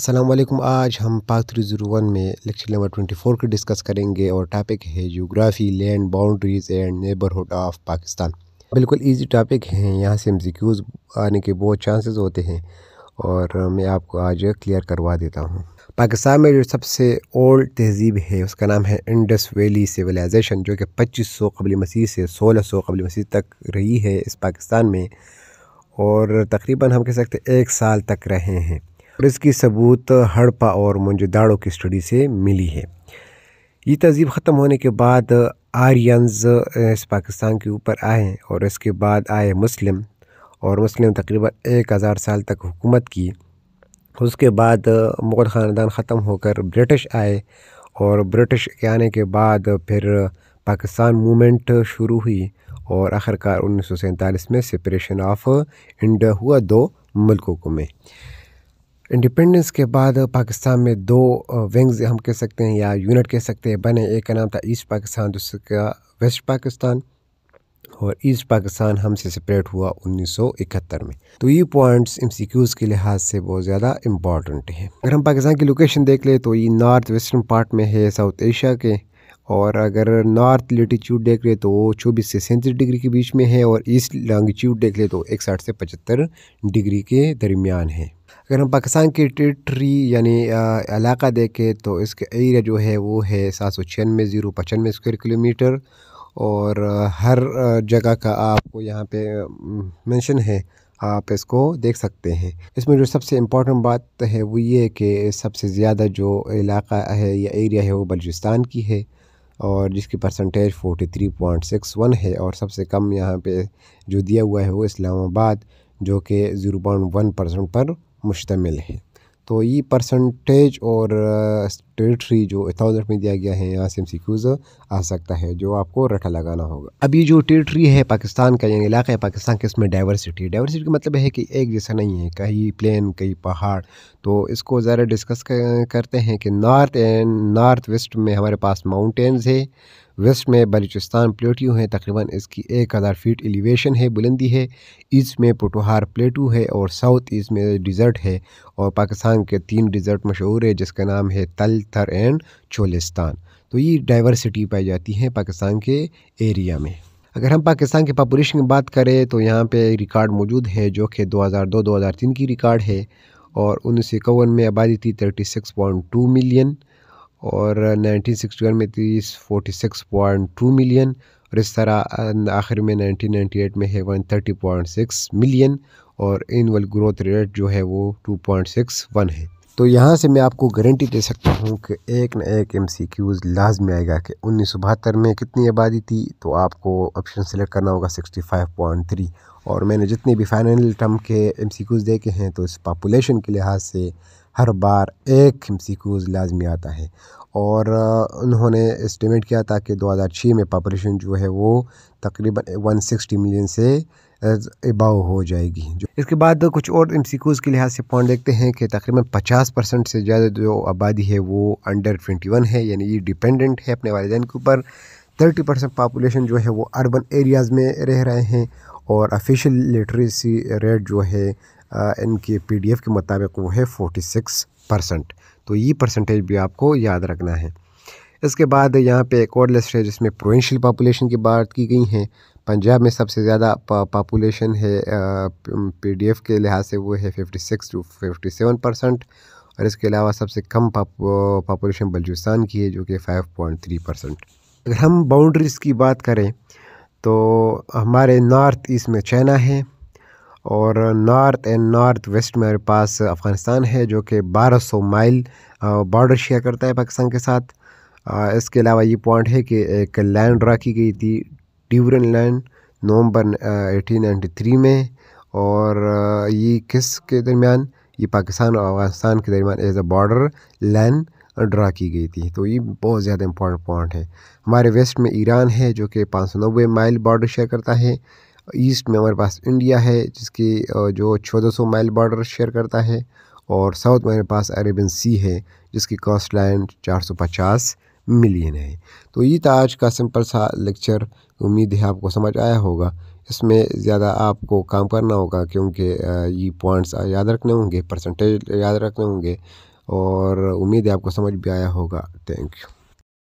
असलम आज हम Pak three zero one में लेक्चर नंबर ट्वेंटी फोर को डिस्कस करेंगे और टॉपिक है geography land boundaries and neighbourhood of Pakistan बिल्कुल इजी टॉपिक है यहाँ से हम जिक्यूज़ आने के बहुत चांसेस होते हैं और मैं आपको आज क्लियर करवा देता हूँ पाकिस्तान में जो सबसे ओल्ड तहजीब है उसका नाम है इंडस वैली सिविलाइजेशन जो कि पच्चीस सौ कबल मसीह से सोलह सौ कबल मसीह तक रही है इस पाकिस्तान में और तकरीबन हम कह सकते एक साल तक रहे हैं और इसकी सबूत हड़पा और मंजुदाड़ो की स्टडी से मिली है ये तहजीब ख़त्म होने के बाद आर्यनज इस पाकिस्तान के ऊपर आए और इसके बाद आए मुस्लिम और मुस्लिम तकरीबन एक हज़ार साल तक हुकूमत की उसके बाद मुग़ल ख़ानदान ख़त्म होकर ब्रिटिश आए और ब्रिटिश के आने के बाद फिर पाकिस्तान मूवमेंट शुरू हुई और आखिरकार उन्नीस सौ सैंतालीस में सेपरेशन ऑफ इंडिया हुआ दो मुल्कों को में इंडिपेंडेंस के बाद पाकिस्तान में दो विंग्स हम कह सकते हैं या यूनिट कह सकते हैं बने एक का नाम था ईस्ट पाकिस्तान दूसरे का वेस्ट पाकिस्तान और ईस्ट पाकिस्तान हमसे सेपरेट हुआ 1971 में तो ये पॉइंट्स एम के लिहाज से बहुत ज़्यादा इम्पॉर्टेंट हैं अगर हम पाकिस्तान की लोकेशन देख ले तो ये नॉर्थ वेस्टर्न पार्ट में है साउथ एशिया के और अगर नॉर्थ लेटीट्यूड देख ले तो वो चौबीस से सैंतीस डिग्री के बीच में है और ईस्ट लॉन्गीट्यूड देख ले तो एक से पचहत्तर डिग्री के दरमियान है अगर हम पाकिस्तान की टेरिटरी यानी इलाका देखें तो इसका एरिया जो है वो है सात सौ छियानवे ज़ीरो पचानवे स्क्वायर किलोमीटर और हर जगह का आपको यहाँ पे मेंशन है आप इसको देख सकते हैं इसमें जो सबसे इम्पॉर्टेंट बात है वो ये है कि सबसे ज़्यादा जो इलाका है या एरिया है वो बलूचिस्तान की है और जिसकी परसेंटेज 43.61 है और सबसे कम यहाँ पे जो दिया हुआ है वो इस्लामाबाद जो कि 0.1 परसेंट पर मुश्तमिल है तो ये परसेंटेज और टेरिटरी जो थाउजेंड में दिया गया है यहाँ से एम आ सकता है जो आपको रटा लगाना होगा अभी जो टेरिटरी है पाकिस्तान का यानी इलाका है पाकिस्तान के इसमें डाइवर्सिटी डाइवर्सिटी का मतलब है कि एक जैसा नहीं है कहीं प्लेन कहीं पहाड़ तो इसको ज़रा डिस्कस करते हैं कि नॉर्थ एंड नॉर्थ वेस्ट में हमारे पास माउंटेन्स है वेस्ट में बलूचिस्तान प्लेट्यू है तकरीबन इसकी एक हज़ार फीट एलिवेशन है बुलंदी है ईस्ट में पोटोहार प्लेटू है और साउथ ईस्ट में डिज़र्ट है और पाकिस्तान के तीन डिज़र्ट मशहूर है जिसका नाम है तल पत्थर एंड चोलिस्तान तो ये डाइवर्सिटी पाई जाती है पाकिस्तान के एरिया में अगर हम पाकिस्तान के पॉपुलेशन की बात करें तो यहाँ पे रिकॉर्ड मौजूद है जो कि 2002-2003 की रिकॉर्ड है और उन्नीस सौ में आबादी थी 36.2 मिलियन और 1961 में थी 46.2 मिलियन और इस तरह आखिर में 1998 में है वन थर्टी मिलियन और एनअल ग्रोथ रेट जो है वो 2.61 है तो यहाँ से मैं आपको गारंटी दे सकता हूँ कि एक न एक एम सी क्यूज़ लाजमी आएगा कि उन्नीस सौ बहत्तर में कितनी आबादी थी तो आपको ऑप्शन सेलेक्ट करना होगा सिक्सटी फाइव पॉइंट थ्री और मैंने जितने भी फाइनल टर्म के एम सी क्यूज़ देखे हैं तो इस पापुलेशन के लिहाज से हर बार एक एम सी क्यूज़ लाजमी आता है और उन्होंने इस्टीमेट किया था कि छः में पापुलेशन जो है वो तकरीबन सिक्सटी मिलियन से एबाव हो जाएगी जो इसके बाद कुछ और एम के लिहाज से पॉइंट देखते हैं कि तकरीबन पचास परसेंट से ज़्यादा जो आबादी है वो अंडर ट्वेंटी वन है यानी ये डिपेंडेंट है अपने वालदेन के ऊपर थर्टी परसेंट पॉपुलेशन जो है वो अर्बन एरियाज़ में रह रहे हैं और ऑफिशियल लिटरेसी रेट जो है इनके एफ के मुताबिक वो है फोर्टी सिक्स परसेंट तो ये परसेंटेज भी आपको याद रखना है इसके बाद यहाँ पे एक और लिस्ट है जिसमें प्रोविंशियल पॉपुलेशन की बात की गई है पंजाब में सबसे ज़्यादा पापुलेशन है पीडीएफ के लिहाज से वो है fifty six to fifty seven percent और इसके अलावा सबसे कम पॉपुलेशन बलूचिस्तान की है जो कि फाइव पॉइंट थ्री परसेंट अगर हम बाउंड्रीज़ की बात करें तो हमारे नॉर्थ ईस्ट में चाइना है और नॉर्थ एंड नॉर्थ वेस्ट में हमारे पास अफ़गानिस्तान है जो कि 1200 माइल बॉर्डर शेयर करता है पाकिस्तान के साथ इसके अलावा ये पॉइंट है कि एक लैंड ड्रा की गई थी Durand land November eighteen ninety three में और ये किस के दरमियान ये पाकिस्तान और अफगानिस्तान के दरमियान as a border line draw की गई थी तो ये बहुत ज़्यादा इंपॉर्टेंट पॉइंट है हमारे वेस्ट में ईरान है जो कि पाँच सौ नब्बे माइल बॉर्डर शेयर करता है ईस्ट में हमारे पास इंडिया है जिसकी जो चौदह सौ माइल बॉर्डर शेयर करता है और साउथ में हमारे पास अरेबियन सी है जिसकी कॉस्ट लाइन चार सौ पचास मिलियन है तो ये था आज का सिंपल सा लेक्चर उम्मीद है आपको समझ आया होगा इसमें ज़्यादा आपको काम करना होगा क्योंकि ये पॉइंट्स याद रखने होंगे परसेंटेज याद रखने होंगे और उम्मीद है आपको समझ भी आया होगा थैंक यू